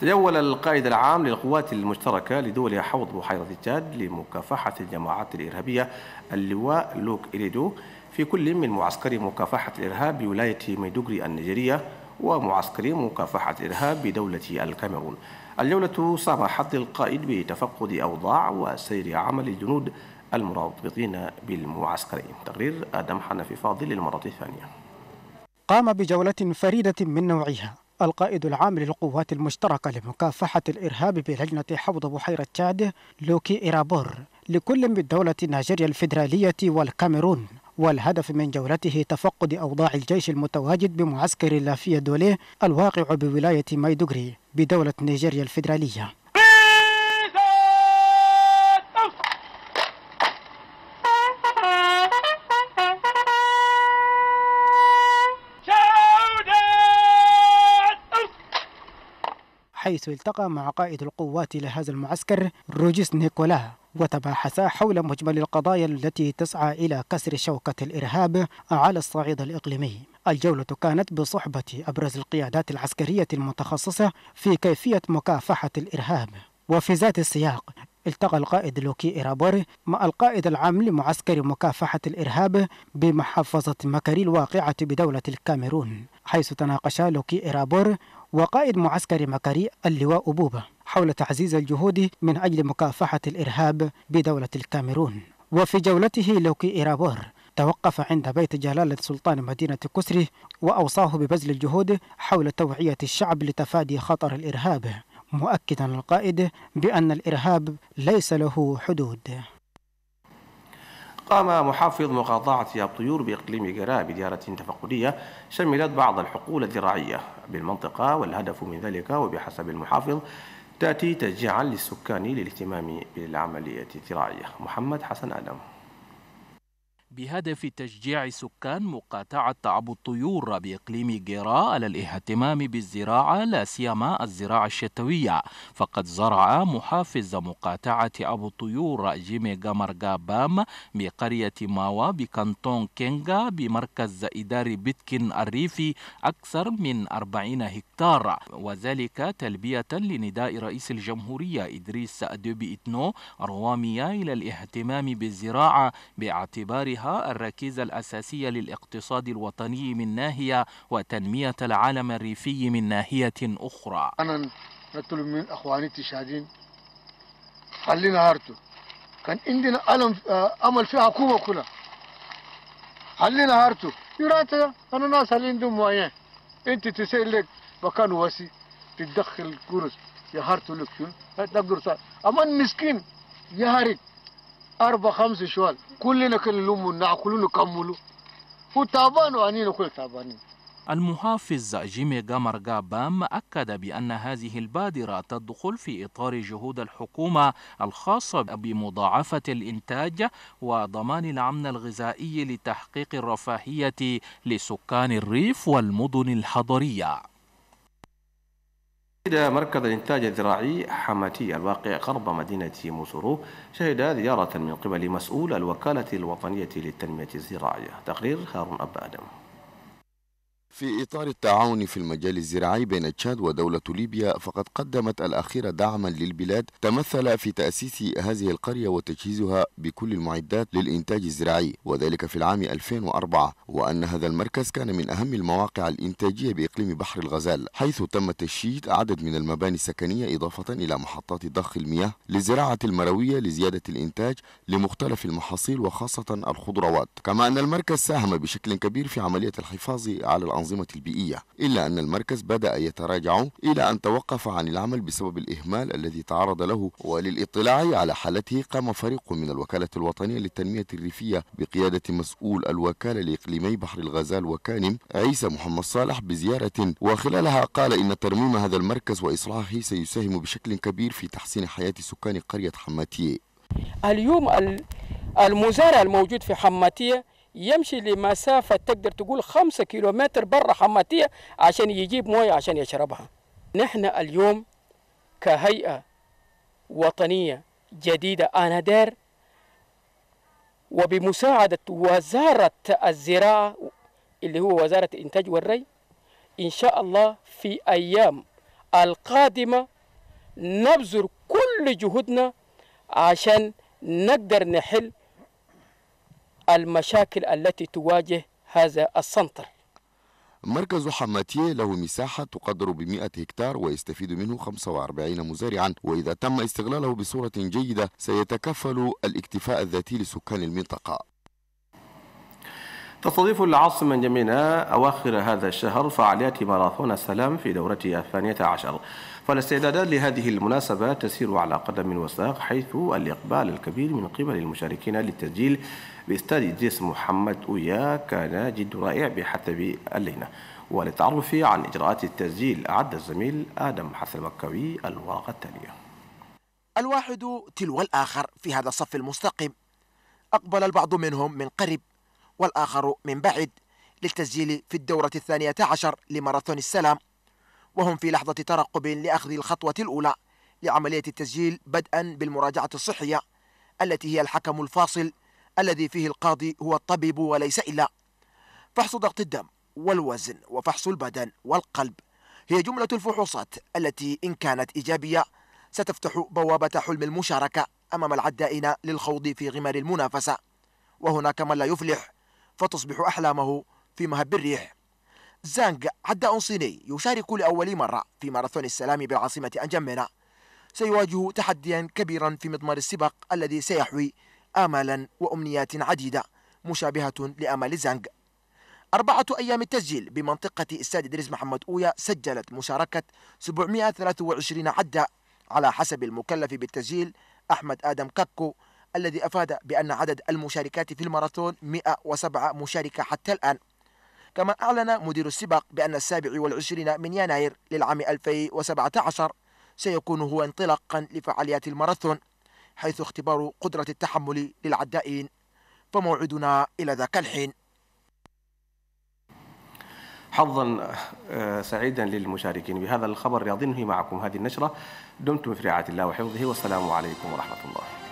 تجول القائد العام للقوات المشتركة لدول حوض بحيرة تشاد لمكافحة الجماعات الإرهابية اللواء لوك إليدو في كل من معسكر مكافحة الإرهاب بولاية ميدوغري النيجيرية ومعسكر مكافحة الإرهاب بدولة الكاميرون الجولة سمحت للقائد بتفقد أوضاع وسير عمل الجنود المرابطين بالمعسكر تقرير آدم حنفي فاضل للمرة الثانية قام بجولة فريدة من نوعها القائد العام للقوات المشتركة لمكافحة الإرهاب بلجنة حوض بحيرة تشاد لوكي إرابور لكل من دولة نيجيريا الفيدرالية والكاميرون والهدف من جولته تفقد أوضاع الجيش المتواجد بمعسكر لافيا دوليه الواقع بولاية مايدوغري بدولة نيجيريا الفيدرالية حيث التقى مع قائد القوات لهذا المعسكر روجيس نيكولا وتباحثا حول مجمل القضايا التي تسعى إلى كسر شوكة الإرهاب على الصعيد الإقليمي الجولة كانت بصحبة أبرز القيادات العسكرية المتخصصة في كيفية مكافحة الإرهاب وفي ذات السياق التقى القائد لوكي إرابوري مع القائد العام لمعسكر مكافحة الإرهاب بمحافظة مكاري الواقعة بدولة الكاميرون حيث تناقشا لوكي إرابور وقائد معسكر مكاري اللواء بوبا حول تعزيز الجهود من أجل مكافحة الإرهاب بدولة الكاميرون وفي جولته لوكي إرابور توقف عند بيت جلالة سلطان مدينة كسري وأوصاه ببذل الجهود حول توعية الشعب لتفادي خطر الإرهاب مؤكدا القائد بأن الإرهاب ليس له حدود قام محافظ مقاطعة الطيور بإقليم جراء بديارة تفقدية شملت بعض الحقول الزراعية بالمنطقة والهدف من ذلك وبحسب المحافظ تأتي تشجيعا للسكان للاهتمام بالعملية الزراعية محمد حسن آدم بهدف تشجيع سكان مقاطعة تعب الطيور بإقليم جيرا على الاهتمام بالزراعة لا سيما الزراعة الشتوية فقد زرع محافظ مقاطعة أبو الطيور جيمي جامر بام بقرية ماوا بكانتون كينغا بمركز إداري بيتكن الريفي أكثر من 40 هكتار وذلك تلبية لنداء رئيس الجمهورية إدريس أدوبي إتنو روامية إلى الاهتمام بالزراعة باعتبارها الركيزة الأساسية للاقتصاد الوطني من ناهية وتنمية العالم الريفي من ناهية أخرى أنا نطلب من أخواني التشاهدين خلينا هارتو كان عندنا ألم آه، أمل في حكومة كلها خلينا هارتو يراتا أنا ناس اللي عندهم معين أنت تسأل لك مكان واسي تدخل قرص يا هارتو لك شو تقدر أما المسكين يا هارتو أربع خمس شوال كلنا كلنا كلنا كملوا وتعبانوا وعنينا كل تعبانين المحافظ جيمي جامر جابام أكد بأن هذه البادرة تدخل في إطار جهود الحكومة الخاصة بمضاعفة الإنتاج وضمان الأمن الغذائي لتحقيق الرفاهية لسكان الريف والمدن الحضرية شهد مركز الإنتاج الزراعي حماتي الواقع قرب مدينة موسورو شهد زيارة من قبل مسؤول الوكالة الوطنية للتنمية الزراعية تقرير هارون أبا آدم في إطار التعاون في المجال الزراعي بين تشاد ودولة ليبيا فقد قدمت الأخيرة دعما للبلاد تمثل في تأسيس هذه القرية وتجهيزها بكل المعدات للإنتاج الزراعي وذلك في العام 2004 وأن هذا المركز كان من أهم المواقع الإنتاجية بإقليم بحر الغزال حيث تم تشييد عدد من المباني السكنية إضافة إلى محطات ضخ المياه للزراعة المروية لزيادة الإنتاج لمختلف المحاصيل وخاصة الخضروات كما أن المركز ساهم بشكل كبير في عملية الحفاظ على الأنظمة الأنظمة البيئية إلا أن المركز بدأ يتراجع إلى أن توقف عن العمل بسبب الإهمال الذي تعرض له وللإطلاع على حالته قام فريق من الوكالة الوطنية للتنمية الريفية بقيادة مسؤول الوكالة لإقليمي بحر الغزال وكانم عيسى محمد صالح بزيارة وخلالها قال إن ترميم هذا المركز وإصلاحه سيساهم بشكل كبير في تحسين حياة سكان قرية حماتية اليوم المزارع الموجود في حماتية يمشي لمسافة تقدر تقول خمسة كيلومتر برا حماتية عشان يجيب موية عشان يشربها نحن اليوم كهيئة وطنية جديدة أنا دار وبمساعدة وزارة الزراعة اللي هو وزارة الإنتاج والري إن شاء الله في أيام القادمة نبذل كل جهودنا عشان نقدر نحل المشاكل التي تواجه هذا السنتر مركز حماتية له مساحة تقدر ب 100 هكتار ويستفيد منه 45 مزارعا وإذا تم استغلاله بصورة جيدة سيتكفل الاكتفاء الذاتي لسكان المنطقة تستضيف العاصمة جميلة أواخر هذا الشهر فعاليات ماراثون السلام في دورتها الثانية عشر فالاستعدادات لهذه المناسبة تسير على قدم وساق حيث الإقبال الكبير من قبل المشاركين للتسجيل باستاد إدريس محمد أويا كان جد رائع بحسب اللجنة وللتعرف عن إجراءات التسجيل أعد الزميل آدم حسن المكوي الورقة التالية الواحد تلو الآخر في هذا الصف المستقيم أقبل البعض منهم من قرب والآخر من بعد للتسجيل في الدورة الثانية عشر لماراثون السلام وهم في لحظة ترقب لأخذ الخطوة الأولى لعملية التسجيل بدءا بالمراجعة الصحية التي هي الحكم الفاصل الذي فيه القاضي هو الطبيب وليس إلا فحص ضغط الدم والوزن وفحص البدن والقلب هي جملة الفحوصات التي إن كانت إيجابية ستفتح بوابة حلم المشاركة أمام العدائين للخوض في غمار المنافسة وهناك من لا يفلح فتصبح أحلامه في مهب الريح زانغ عداء صيني يشارك لأول مرة في ماراثون السلام بالعاصمة أنجمنا سيواجه تحديا كبيرا في مضمار السباق الذي سيحوي آمالا وأمنيات عديدة مشابهة لآمال زانغ أربعة أيام التسجيل بمنطقة استاد إدريس محمد أويا سجلت مشاركة 723 عداء على حسب المكلف بالتسجيل أحمد آدم كاكو الذي أفاد بأن عدد المشاركات في الماراثون 107 مشاركة حتى الآن كما أعلن مدير السباق بأن السابع والعشرين من يناير للعام 2017 سيكون هو انطلاقا لفعاليات الماراثون حيث اختبار قدرة التحمل للعدائين فموعدنا إلى ذاك الحين حظا آه، سعيدا للمشاركين بهذا الخبر الرياضي ننهي معكم هذه النشرة دمتم في رعاية الله وحفظه والسلام عليكم ورحمة الله